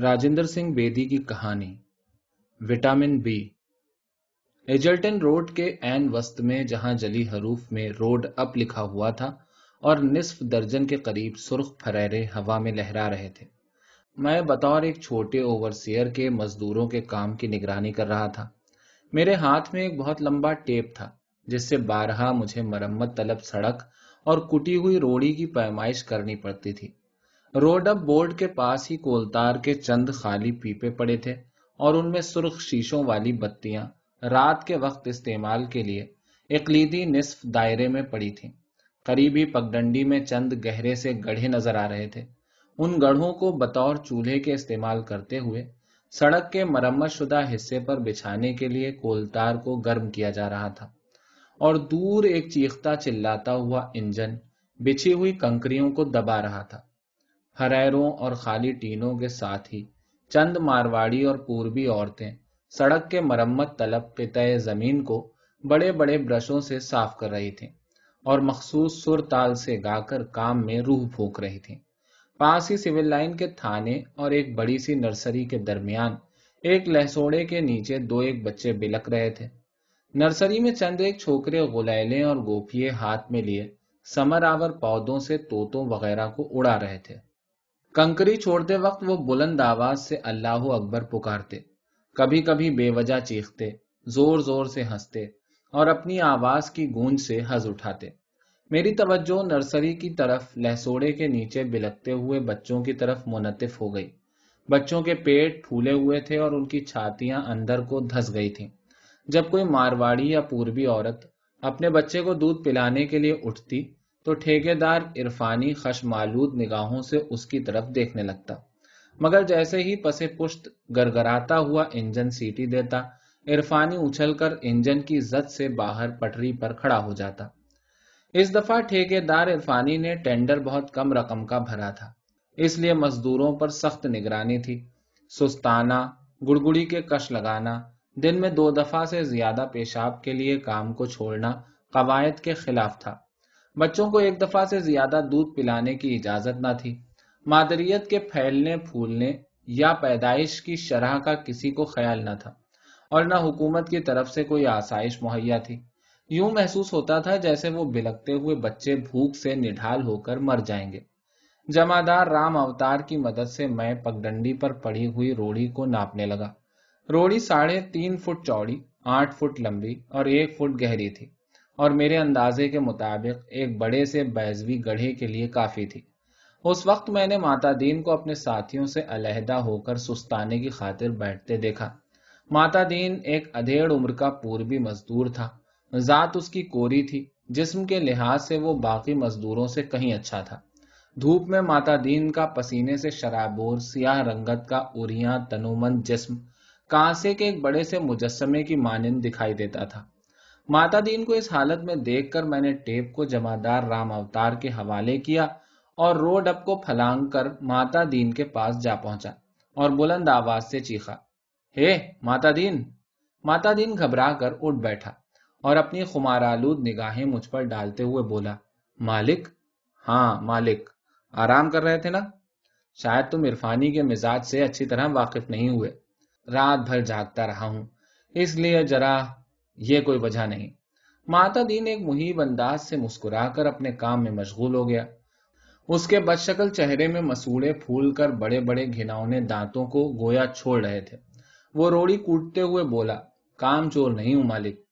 राजेंद्र सिंह बेदी की कहानी vitamin B एजल्टन रोड के एन वस्त में जहां जली हरूफ में रोड अप लिखा हुआ था और निसफ दर्जन के करीब सुर्ख फरेरे हवा में लहरा रहे थे मैं बतौर एक छोटे ओवरसियर के मजदूरों के काम की निगरानी कर रहा था मेरे हाथ में एक बहुत लंबा टेप था जिससे बारहा मुझे मरम्मत तलब सड़क और कुटी हुई रोड़ी की पैमाइश करनी पड़ती थी रोड बोर्ड के पास ही कोलतार के चंद खाली पीपे पड़े थे और उनमें सुर्ख शीशों वाली बत्तियां रात के वक्त इस्तेमाल के लिए इकलीदी निसफ दायरे में पड़ी थीं करीबी पगडंडी में चंद गहरे से गढ़े नजर आ रहे थे उन गढ़ों को बतौर चूल्हे के इस्तेमाल करते हुए सड़क के मरम्मत शुदा हिस्से पर बिछाने के लिए कोलतार को गर्म किया जा रहा था और दूर एक चीखता चिल्लाता हुआ इंजन बिछी हुई कंकरियों को दबा रहा था हरैरों और खाली टीनों के साथ ही चंद मारवाड़ी और पूर्वी औरतें सड़क के मरम्मत तलब के तय जमीन को बड़े बड़े ब्रशों से साफ कर रही थी और मखसूस सुर ताल से गाकर काम में रूह फूक रही थी पास ही सिविल लाइन के थाने और एक बड़ी सी नर्सरी के दरमियान एक लहसोड़े के नीचे दो एक बच्चे बिलक रहे थे नर्सरी में चंद एक छोकरे गुलैले और गोफिए हाथ में लिए समर आवर पौधों से तोतों वगैरह को उड़ा रहे थे कंकरी छोड़ते वक्त वो बुलंद आवाज से अल्लाह अकबर पुकारते कभी कभी बेवजह चीखते जोर जोर से हंसते और अपनी आवाज की गूंज से हज उठाते मेरी तवज्जो नर्सरी की तरफ लहसोड़े के नीचे बिलकते हुए बच्चों की तरफ मुनतफ हो गई बच्चों के पेट फूले हुए थे और उनकी छातियां अंदर को धस गई थी जब कोई मारवाड़ी या पूर्वी औरत अपने बच्चे को दूध पिलाने के लिए उठती तो ठेकेदार इरफानी खश मालूद निगाहों से उसकी तरफ देखने लगता मगर जैसे ही पसे पुश्त गरगराता हुआ इंजन सीटी देता इरफानी उछलकर इंजन की जद से बाहर पटरी पर खड़ा हो जाता इस दफा ठेकेदार इरफानी ने टेंडर बहुत कम रकम का भरा था इसलिए मजदूरों पर सख्त निगरानी थी सुस्ताना गुड़गुड़ी के कश लगाना दिन में दो दफा से ज्यादा पेशाब के लिए काम को छोड़ना कवायद के खिलाफ था बच्चों को एक दफा से ज्यादा दूध पिलाने की इजाजत न थी मादरियत के फैलने फूलने या पैदाइश की शराह का किसी को ख्याल ना था और न हुकूमत की तरफ से कोई आसाइश मुहैया थी यूं महसूस होता था जैसे वो बिलकते हुए बच्चे भूख से निढाल होकर मर जाएंगे जमादार राम अवतार की मदद से मैं पगडंडी पर पड़ी हुई रोड़ी को नापने लगा रोड़ी साढ़े तीन फुट चौड़ी आठ फुट लंबी और एक फुट गहरी थी और मेरे अंदाजे के मुताबिक एक बड़े से बैजवी गढ़े के लिए काफ़ी थी उस वक्त मैंने माता दीन को अपने साथियों से अलहदा होकर सुस्ताने की खातिर बैठते देखा माता दीन एक अधेड़ उम्र का पूर्वी मजदूर था जात उसकी कोरी थी जिसम के लिहाज से वो बाकी मजदूरों से कहीं अच्छा था धूप में माता दीन का पसीने से शराबोर सियाह रंगत का उरिया तनुमंद जिसम कांसे के एक बड़े से मुजस्मे की मानंद दिखाई देता था माता दीन को इस हालत में देखकर मैंने टेप को जमादार राम अवतार के हवाले किया और रोड अप को फलांग कर माता दीन के पास जा पहुंचा और बुलंद आवाज से चीखा हे माता दीन माता दीन घबरा कर उठ बैठा और अपनी खुमार आलूद निगाहें मुझ पर डालते हुए बोला मालिक हाँ मालिक आराम कर रहे थे ना शायद तुम इरफानी के मिजाज से अच्छी तरह वाकिफ नहीं हुए रात भर जागता रहा हूं इसलिए जरा ये कोई वजह नहीं माता दीन एक मुहिब अंदाज से मुस्कुराकर अपने काम में मशगूल हो गया उसके बदशकल चेहरे में मसूड़े फूल कर बड़े बड़े घिनौने दांतों को गोया छोड़ रहे थे वो रोड़ी कूटते हुए बोला काम चोर नहीं हूं मालिक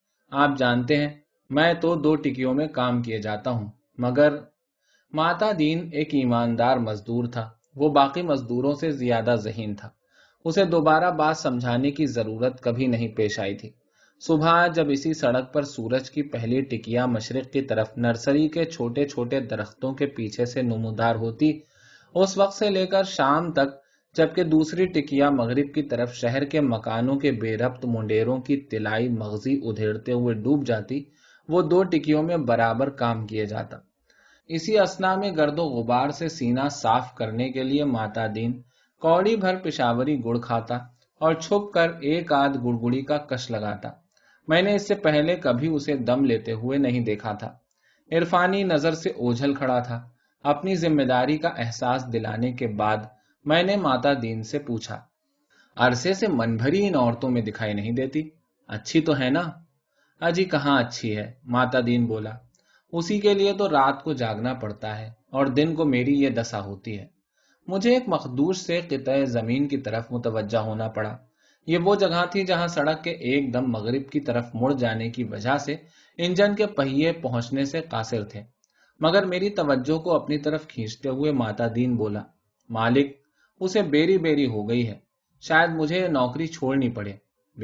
आप जानते हैं मैं तो दो टिकियों में काम किए जाता हूं मगर माता दीन एक ईमानदार मजदूर था वो बाकी मजदूरों से ज्यादा जहीन था उसे दोबारा बात समझाने की जरूरत कभी नहीं पेश आई थी सुबह जब इसी सड़क पर सूरज की पहली टिकिया मशरक की तरफ नर्सरी के छोटे छोटे दरख्तों के पीछे से नमोदार होती उस वक्त से लेकर शाम तक जबकि दूसरी टिकिया मगरब की तरफ शहर के मकानों के बेरब्त मुंडेरों की तिलाई मगजी उधेड़ते हुए डूब जाती वो दो टिकियों में बराबर काम किया जाता इसी असना में गर्दो गुबार से सीना साफ करने के लिए माता दीन कौड़ी भर पिशावरी गुड़ खाता और छुप कर एक आध गुड़गुड़ी का कश लगाता मैंने इससे पहले कभी उसे दम लेते हुए नहीं देखा था इरफानी नजर से ओझल खड़ा था अपनी जिम्मेदारी का एहसास दिलाने के बाद मैंने माता दीन से पूछा अरसे से मन भरी इन औरतों में दिखाई नहीं देती अच्छी तो है ना अजी कहाँ अच्छी है माता दीन बोला उसी के लिए तो रात को जागना पड़ता है और दिन को मेरी ये दशा होती है मुझे एक मखदूर से कित ज़मीन की तरफ मुतवजह होना पड़ा ये वो जगह थी जहां सड़क के एकदम मगरिब की तरफ मुड़ जाने की वजह से इंजन के पहिए पहुंचने से कासिर थे मगर मेरी तवज्जो को अपनी तरफ खींचते हुए माता दीन बोला मालिक उसे बेरी बेरी हो गई है शायद मुझे यह नौकरी छोड़नी पड़े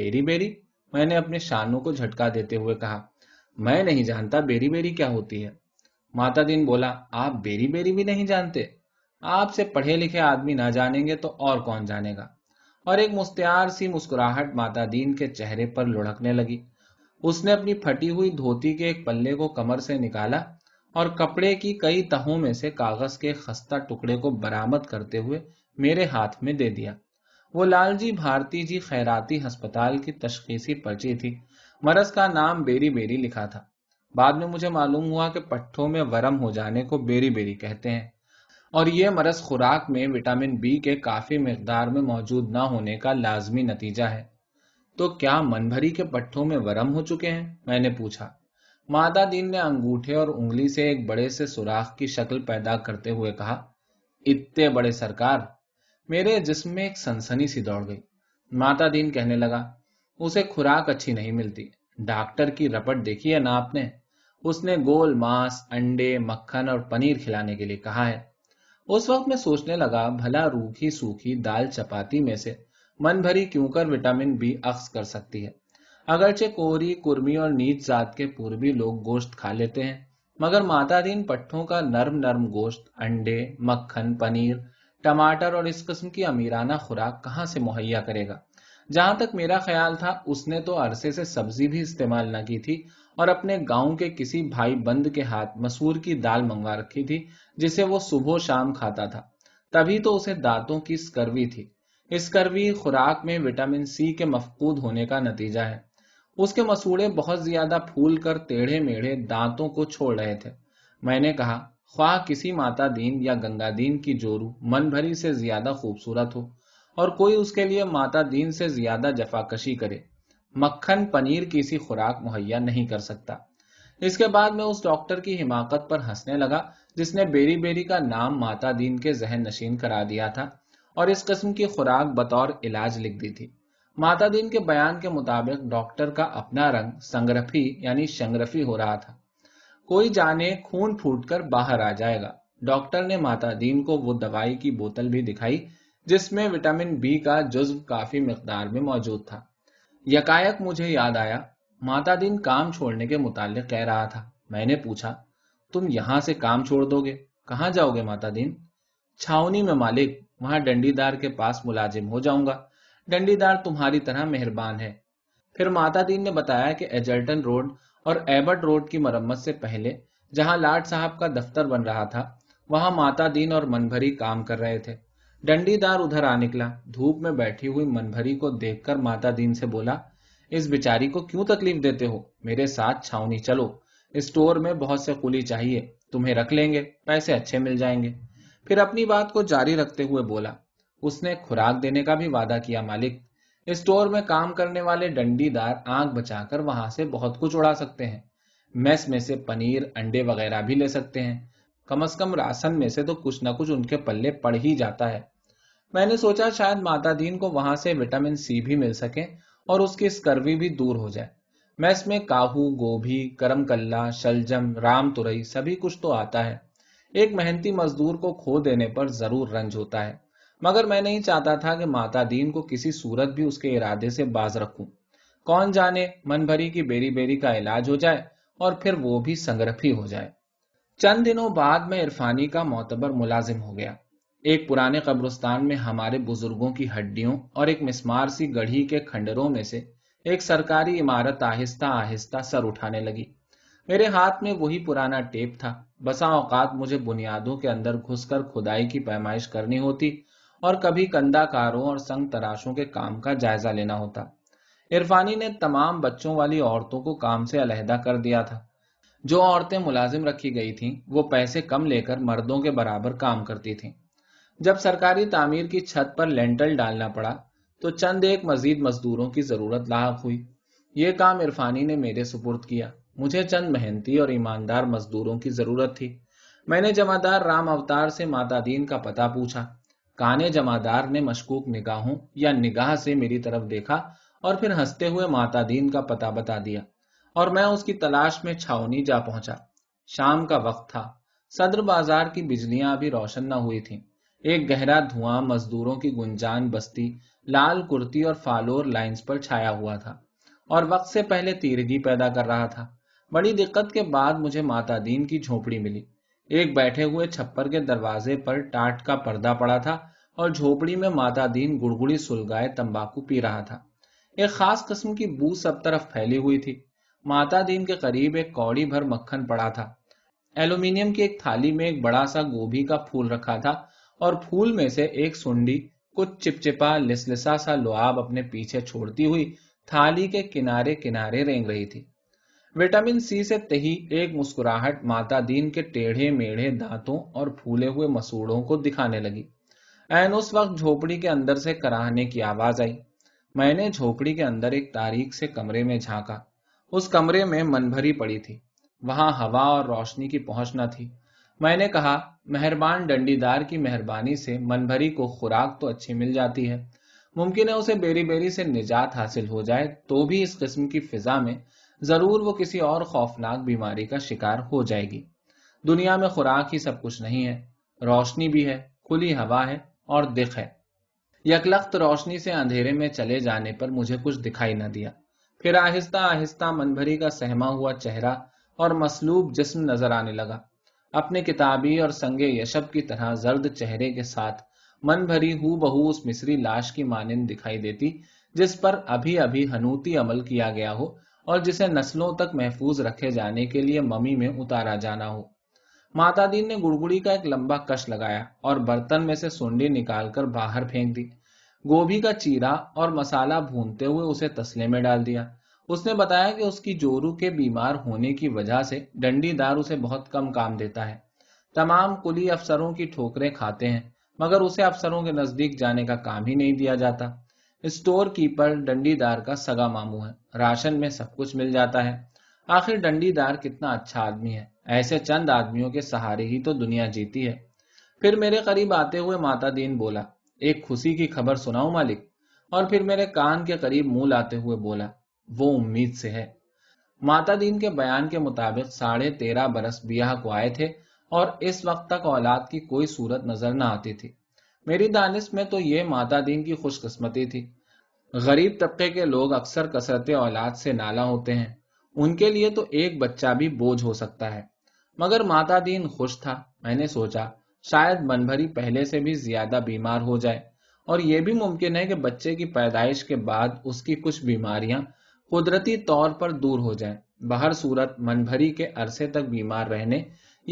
बेरी बेरी मैंने अपने शानों को झटका देते हुए कहा मैं नहीं जानता बेरी बेरी क्या होती है माता दीन बोला आप बेरी बेरी भी नहीं जानते आपसे पढ़े लिखे आदमी ना जानेंगे तो और कौन जानेगा और एक मुस्तियार सी मुस्कुराहट माता दीन के चेहरे पर लुढ़कने लगी उसने अपनी फटी हुई धोती के एक पल्ले को कमर से निकाला और कपड़े की कई तहों में से कागज के खस्ता टुकड़े को बरामद करते हुए मेरे हाथ में दे दिया वो लालजी भारती जी खैराती अस्पताल की तशखीसी पर्ची थी मरज का नाम बेरी बेरी लिखा था बाद में मुझे मालूम हुआ कि पट्ठों में वरम हो जाने को बेरी बेरी कहते हैं और ये मरस खुराक में विटामिन बी के काफ़ी मकदार में मौजूद ना होने का लाजमी नतीजा है तो क्या मन भरी के पट्ठों में वरम हो चुके हैं मैंने पूछा मादा दीन ने अंगूठे और उंगली से एक बड़े से सुराख की शक्ल पैदा करते हुए कहा इतने बड़े सरकार मेरे जिसम में एक सनसनी सी दौड़ गई माता दीन कहने लगा उसे खुराक अच्छी नहीं मिलती डॉक्टर की रपट देखी है ना आपने उसने गोल मांस अंडे मक्खन और पनीर खिलाने के लिए कहा है उस वक्त मैं सोचने लगा भला रूखी सूखी दाल चपाती में से मन भरी क्यों कर विटामिन बी अक्स कर सकती है अगरचे कोरी कुर्मी और नीच जात के पूर्वी लोग गोश्त खा लेते हैं मगर मातादीन पट्ठों का नर्म नर्म गोश्त अंडे मक्खन पनीर टमाटर और इस किस्म की अमीराना खुराक कहाँ से मुहैया करेगा जहां तक मेरा ख्याल था उसने तो अरसे से सब्जी भी इस्तेमाल न की थी और अपने गांव के किसी भाई बंद के हाथ मसूर की दाल मंगवा रखी थी जिसे वो सुबह शाम खाता था तभी तो उसे दांतों की स्कर्वी थी स्कर्वी खुराक में विटामिन सी के मफकूद होने का नतीजा है उसके मसूड़े बहुत ज्यादा फूल कर टेढ़े मेढ़े दांतों को छोड़ रहे थे मैंने कहा ख्वाह किसी माता दीन या गंगा दीन की जोरू मन भरी से ज्यादा खूबसूरत हो और कोई उसके लिए माता दीन से ज्यादा जफाकशी करे मक्खन पनीर की सी खुराक मुहैया नहीं कर सकता इसके बाद में उस डॉक्टर की हिमाकत पर हंसने लगा जिसने बेरी बेरी का नाम माता दीन के जहन नशीन करा दिया था और इस किस्म की खुराक बतौर इलाज लिख दी थी माता दीन के बयान के मुताबिक डॉक्टर का अपना रंग संग्रफी यानी शंग्रफी हो रहा था कोई जाने खून फूट कर बाहर आ जाएगा डॉक्टर ने माता दीन को वो दवाई की बोतल भी दिखाई जिसमें विटामिन बी का जुज्व काफी मकदार में मौजूद था यकायक मुझे याद आया माता दिन काम छोड़ने के मुतालिक कह रहा था मैंने पूछा तुम यहां से काम छोड़ दोगे कहा जाओगे माता दिन छावनी में मालिक वहां डंडीदार के पास मुलाजिम हो जाऊंगा डंडीदार तुम्हारी तरह मेहरबान है फिर माता दीन ने बताया कि एजल्टन रोड और एबर्ट रोड की मरम्मत से पहले जहां लाट साहब का दफ्तर बन रहा था वहां माता दीन और मनभरी काम कर रहे थे डंडीदार उधर आ निकला धूप में बैठी हुई मनभरी को देखकर माता दीन से बोला इस बिचारी को क्यों तकलीफ देते हो मेरे साथ छावनी चलो स्टोर में बहुत से कुली चाहिए तुम्हें रख लेंगे पैसे अच्छे मिल जाएंगे फिर अपनी बात को जारी रखते हुए बोला उसने खुराक देने का भी वादा किया मालिक इस स्टोर में काम करने वाले डंडीदार आंख बचाकर वहां से बहुत कुछ उड़ा सकते हैं मेस में से पनीर अंडे वगैरह भी ले सकते हैं कम अज कम राशन में से तो कुछ ना कुछ उनके पल्ले पड़ ही जाता है मैंने सोचा शायद माता दीन को वहां से विटामिन सी भी मिल सके और उसकी स्कर्वी भी दूर हो जाए मैं इसमें काहू गोभी करम कल्ला शलजम राम तुरई सभी कुछ तो आता है एक मेहनती मजदूर को खो देने पर जरूर रंज होता है मगर मैं नहीं चाहता था कि माता दीन को किसी सूरत भी उसके इरादे से बाज रखू कौन जाने मन भरी की बेरी बेरी का इलाज हो जाए और फिर वो भी संग्रफी हो जाए चंद दिनों बाद में इरफानी का मोतबर मुलाजिम हो गया एक पुराने कब्रस्तान में हमारे बुजुर्गों की हड्डियों और एक मिसमार सी गढ़ी के खंडरों में से एक सरकारी इमारत आहिस्ता आहिस्ता सर उठाने लगी मेरे हाथ में वही पुराना टेप था बसा औकात मुझे बुनियादों के अंदर घुसकर खुदाई की पैमाइश करनी होती और कभी कंदाकारों और संग तराशों के काम का जायजा लेना होता इरफानी ने तमाम बच्चों वाली औरतों को काम से अलहदा कर दिया था जो औरतें मुलाजिम रखी गई थीं वो पैसे कम लेकर मर्दों के बराबर काम करती थीं जब सरकारी तामीर की छत पर लेंटल डालना पड़ा तो चंद एक मजीद मजदूरों की ज़रूरत लाक हुई ये काम इरफानी ने मेरे सुपुर्द किया मुझे चंद मेहनती और ईमानदार मजदूरों की ज़रूरत थी मैंने जमादार राम अवतार से माता दीन का पता पूछा काने जमादार ने मशकूक निगाहों या निगाह से मेरी तरफ देखा और फिर हंसते हुए माता दीन का पता बता दिया और मैं उसकी तलाश में छावनी जा पहुंचा शाम का वक्त था सदर बाजार की बिजलियां अभी रोशन न हुई थी एक गहरा धुआं मजदूरों की गुंजान बस्ती लाल कुर्ती और फालोर लाइंस पर छाया हुआ था और वक्त से पहले तीरगी पैदा कर रहा था बड़ी दिक्कत के बाद मुझे माता दीन की झोपड़ी मिली एक बैठे हुए छप्पर के दरवाजे पर टाट का पर्दा पड़ा था और झोपड़ी में माता दीन गुड़गुड़ी सुलगाए तंबाकू पी रहा था एक खास किस्म की बू सब तरफ फैली हुई थी माता दीन के करीब एक कौड़ी भर मक्खन पड़ा था एल्यूमिनियम की एक थाली में एक बड़ा सा गोभी का फूल रखा था और फूल में से एक सुंडी कुछ चिपचिपा लिसलिसा सा लोआब अपने पीछे छोड़ती हुई थाली के किनारे किनारे रेंग रही थी विटामिन सी से तही एक मुस्कुराहट माता दीन के टेढ़े मेढ़े दांतों और फूले हुए मसूड़ों को दिखाने लगी एन उस वक्त झोपड़ी के अंदर से कराहने की आवाज आई मैंने झोपड़ी के अंदर एक तारीख से कमरे में झांका उस कमरे में मनभरी पड़ी थी वहां हवा और रोशनी की पहुंच न थी मैंने कहा मेहरबान डंडीदार की मेहरबानी से मनभरी को खुराक तो अच्छी मिल जाती है मुमकिन है उसे बेरी बेरी से निजात हासिल हो जाए तो भी इस किस्म की फिजा में जरूर वो किसी और खौफनाक बीमारी का शिकार हो जाएगी दुनिया में खुराक ही सब कुछ नहीं है रोशनी भी है खुली हवा है और दिख है यकलख्त रोशनी से अंधेरे में चले जाने पर मुझे कुछ दिखाई न दिया फिर आहिस्ता आहिस्ता मनभरी का सहमा हुआ चेहरा और मसलूब जिसम नजर आने लगा अपने किताबी और संगे यशब की तरह जर्द चेहरे के साथ मन भरी हु बहू उस मिस्री लाश की मानिंद दिखाई देती जिस पर अभी अभी हनूती अमल किया गया हो और जिसे नस्लों तक महफूज रखे जाने के लिए मम्मी में उतारा जाना हो माता दीन ने गुड़गुड़ी का एक लंबा कश लगाया और बर्तन में से सुंडी निकालकर बाहर फेंक दी गोभी का चीरा और मसाला भूनते हुए उसे तस्ले में डाल दिया उसने बताया कि उसकी जोरू के बीमार होने की वजह से डंडीदार उसे बहुत कम काम देता है तमाम कुली अफसरों की ठोकरें खाते हैं मगर उसे अफसरों के नजदीक जाने का काम ही नहीं दिया जाता स्टोर कीपर डंडीदार का सगा मामू है राशन में सब कुछ मिल जाता है आखिर डंडीदार कितना अच्छा आदमी है ऐसे चंद आदमियों के सहारे ही तो दुनिया जीती है फिर मेरे करीब आते हुए माता दीन बोला एक खुशी की खबर सुनाऊ मालिक और फिर मेरे कान के करीब मुंह लाते हुए बोला वो उम्मीद से है माता दीन के बयान के मुताबिक साढ़े तेरह बरस ब्याह को आए थे और इस वक्त तक औलाद की कोई सूरत नजर न आती थी मेरी दानिश में तो ये माता दीन की खुशकस्मती थी गरीब तबके के लोग अक्सर कसरत औलाद से नाला होते हैं उनके लिए तो एक बच्चा भी बोझ हो सकता है मगर माता दीन खुश था मैंने सोचा शायद मनभरी पहले से भी ज्यादा बीमार हो जाए और यह भी मुमकिन है कि बच्चे की पैदाइश के बाद उसकी कुछ बीमारियां कुदरती तौर पर दूर हो जाए बहर सूरत मनभरी के अरसे तक बीमार रहने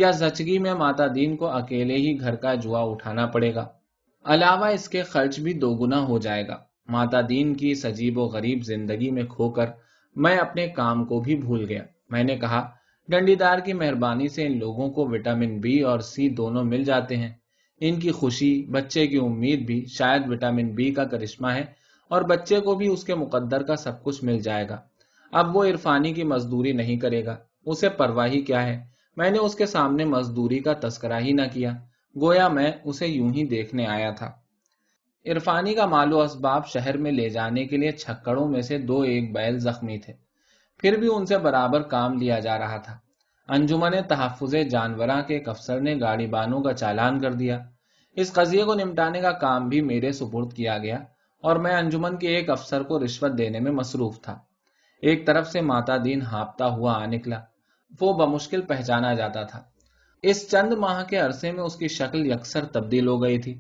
या जचगी में माता दीन को अकेले ही घर का जुआ उठाना पड़ेगा अलावा इसके खर्च भी दोगुना हो जाएगा माता दीन की सजीब व गरीब जिंदगी में खोकर मैं अपने काम को भी भूल गया मैंने कहा डंडीदार की मेहरबानी से इन लोगों को विटामिन बी और सी दोनों मिल जाते हैं इनकी खुशी बच्चे की उम्मीद भी शायद विटामिन बी का करिश्मा है और बच्चे को भी उसके मुकद्दर का सब कुछ मिल जाएगा अब वो इरफानी की मजदूरी नहीं करेगा उसे परवाह ही क्या है मैंने उसके सामने मजदूरी का तस्करा ही ना किया गोया मैं उसे यूं ही देखने आया था इरफानी का मालो असबाब शहर में ले जाने के लिए छक्कड़ों में से दो एक बैल जख्मी थे फिर भी उनसे बराबर काम लिया जा रहा था अंजुमन तहफ़ जानवरा के एक अफसर ने गाड़ी बानों का चालान कर दिया इस कजिए को निपटाने का काम भी मेरे सुपुर्द किया गया और मैं अंजुमन के एक अफसर को रिश्वत देने में मसरूफ था एक तरफ से माता दीन हाफता हुआ आ निकला वो बमुश्किल पहचाना जाता था इस चंद माह के अरसे में उसकी शक्ल अक्सर तब्दील हो गई थी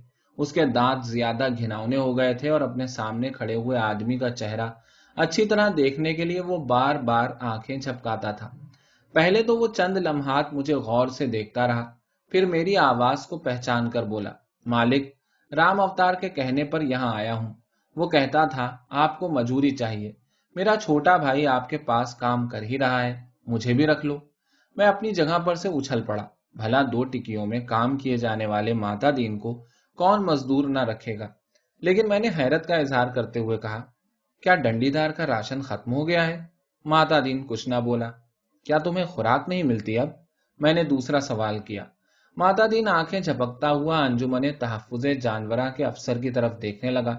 उसके दांत ज्यादा घिनौने हो गए थे और अपने सामने खड़े हुए आदमी का चेहरा अच्छी तरह देखने के लिए वो बार बार आंखें झपकाता था पहले तो वो चंद लम्हात मुझे गौर से देखता रहा फिर मेरी आवाज को पहचान कर बोला मालिक राम अवतार के कहने पर यहाँ आया हूँ वो कहता था आपको मजूरी चाहिए मेरा छोटा भाई आपके पास काम कर ही रहा है मुझे भी रख लो मैं अपनी जगह पर से उछल पड़ा भला दो टिकियों में काम किए जाने वाले माता दीन को कौन मजदूर न रखेगा लेकिन मैंने हैरत का इजहार करते हुए कहा क्या डंडीदार का राशन खत्म हो गया है माता दीन कुछ ना बोला क्या तुम्हें खुराक नहीं मिलती अब मैंने दूसरा सवाल किया माता दीन आंखें झपकता हुआ अंजुमन तहफुज जानवरा के अफसर की तरफ देखने लगा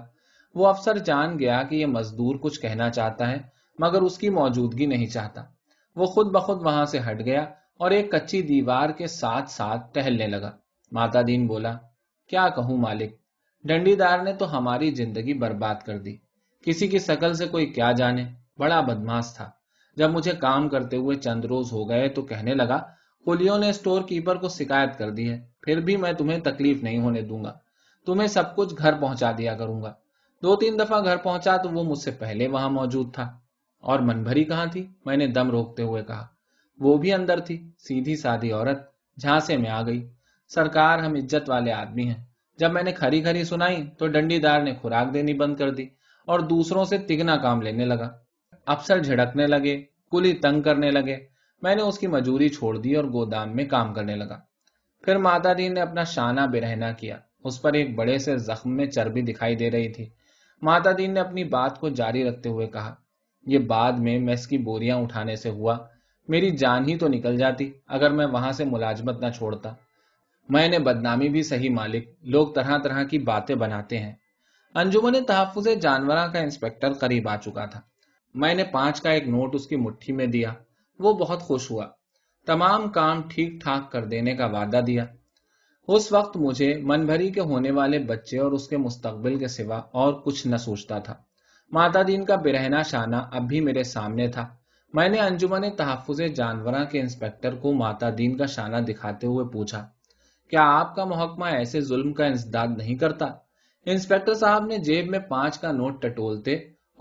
वो अफसर जान गया कि यह मजदूर कुछ कहना चाहता है मगर उसकी मौजूदगी नहीं चाहता वो खुद बखुद वहां से हट गया और एक कच्ची दीवार के साथ साथ टहलने लगा माता दीन बोला क्या कहूं मालिक डंडीदार ने तो हमारी जिंदगी बर्बाद कर दी किसी की शकल से कोई क्या जाने बड़ा बदमाश था जब मुझे काम करते हुए चंद रोज हो गए तो कहने लगा पुलियो ने स्टोर कीपर को शिकायत कर दी है फिर भी मैं तुम्हें तकलीफ नहीं होने दूंगा तुम्हें सब कुछ घर पहुंचा दिया करूंगा दो तीन दफा घर पहुंचा तो वो मुझसे पहले वहां मौजूद था और मन भरी कहा थी मैंने दम रोकते हुए कहा वो भी अंदर थी सीधी साधी औरत झांसे में आ गई सरकार हम इज्जत वाले आदमी हैं जब मैंने खरी खरी सुनाई तो डंडीदार ने खुराक देनी बंद कर दी और दूसरों से तिगना काम लेने लगा अफसर झिड़कने लगे कुली तंग करने लगे मैंने उसकी मजूरी छोड़ दी और गोदाम में काम करने लगा फिर माता जी ने अपना शाना बेरहना किया उस पर एक बड़े से जख्म में चर्बी दिखाई दे रही थी माता दीन ने अपनी बात को जारी रखते हुए कहा यह बाद में मेस की बोरियां उठाने से हुआ मेरी जान ही तो निकल जाती अगर मैं वहां से मुलाजमत ना छोड़ता मैंने बदनामी भी सही मालिक लोग तरह तरह की बातें बनाते हैं अंजुमन तहफ़ जानवर का इंस्पेक्टर करीब आ चुका था मैंने पांच का एक नोट उसकी मुठ्ठी में दिया वो बहुत खुश हुआ तमाम काम ठीक ठाक कर देने का वादा दिया उस वक्त मुझे मनभरी के होने वाले बच्चे और उसके मुस्तबिल के सिवा और कुछ न सोचता था माता दीन का बिरहना शाना अब भी मेरे सामने था मैंने अंजुमन तहफ़ जानवर के इंस्पेक्टर को माता दीन का शाना दिखाते हुए पूछा क्या आपका महकमा ऐसे जुल्म का इंसदाद नहीं करता इंस्पेक्टर साहब ने जेब में पांच का नोट टटोलते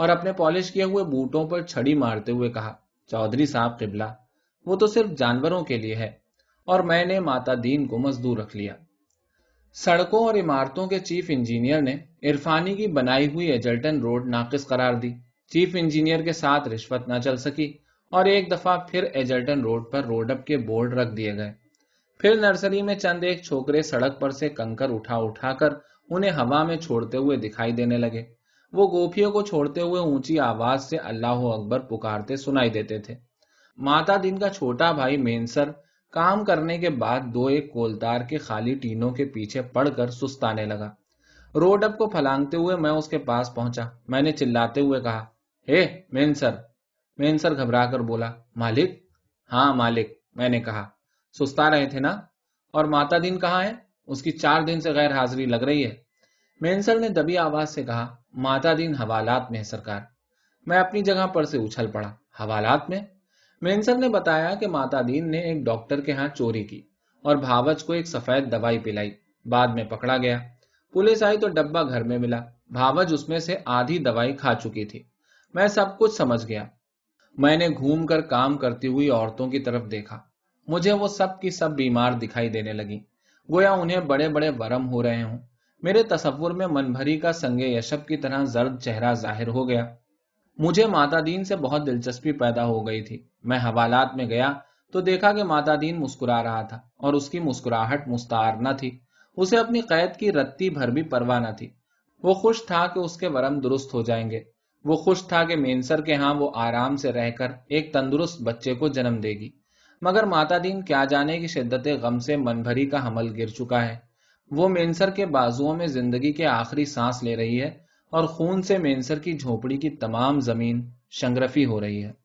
और अपने पॉलिश किए हुए बूटों पर छड़ी मारते हुए कहा चौधरी साहब किबला वो तो सिर्फ जानवरों के लिए है और मैंने माता दीन को मजदूर रख लिया सड़कों और इमारतों के चीफ इंजीनियर ने इरफानी की बनाई हुई एजल्टन रोड नाकिस करार दी चीफ इंजीनियर के साथ रिश्वत न चल सकी और एक दफा फिर एजल्टन रोड पर रोडअप के बोर्ड रख दिए गए फिर नर्सरी में चंद एक छोकरे सड़क पर से कंकर उठा उठाकर उन्हें हवा में छोड़ते हुए दिखाई देने लगे वो गोपियों को छोड़ते हुए ऊंची आवाज से अल्लाह अकबर पुकारते सुनाई देते थे माता दिन का छोटा भाई मेनसर काम करने के बाद दो एक कोलतार के खाली टीनों के पीछे पड़कर सुस्ताने लगा रोडअप को फलांगते हुए मैं उसके पास पहुंचा मैंने चिल्लाते हुए कहा हे hey, मेनसर मेनसर घबरा कर बोला मालिक हाँ मालिक मैंने कहा सुस्ता रहे थे ना और माता दिन कहा है उसकी चार दिन से गैर हाजिरी लग रही है मेंसर ने दबी आवाज से कहा माता दिन हवालात में सरकार मैं अपनी जगह पर से उछल पड़ा हवालात में मेंसर ने बताया कि माता दीन ने एक डॉक्टर के यहाँ चोरी की और भावच को एक सफेद दवाई पिलाई बाद में पकड़ा गया पुलिस आई तो डब्बा घर में मिला भावच उसमें से आधी दवाई खा चुकी थी मैं सब कुछ समझ गया मैंने घूम कर काम करती हुई औरतों की तरफ देखा मुझे वो सब की सब बीमार दिखाई देने लगी गोया उन्हें बड़े बड़े वरम हो रहे हों मेरे तस्वुर में मनभरी का संगे यशब की तरह जर्द चेहरा जाहिर हो गया मुझे माता दीन से बहुत दिलचस्पी पैदा हो गई थी मैं हवालात में गया तो देखा कि माता दीन मुस्कुरा रहा था और उसकी मुस्कुराहट मुस्तार न थी उसे अपनी कैद की रत्ती भर भी परवाह न थी वो खुश था कि उसके वरम दुरुस्त हो जाएंगे वो खुश था कि मेनसर के यहाँ वो आराम से रहकर एक तंदुरुस्त बच्चे को जन्म देगी मगर माता दीन क्या जाने की शिद्दत गम से मन भरी का हमल गिर चुका है वो मेनसर के बाजुओं में जिंदगी के आखिरी सांस ले रही है और खून से मेनसर की झोपड़ी की तमाम जमीन शंगरफी हो रही है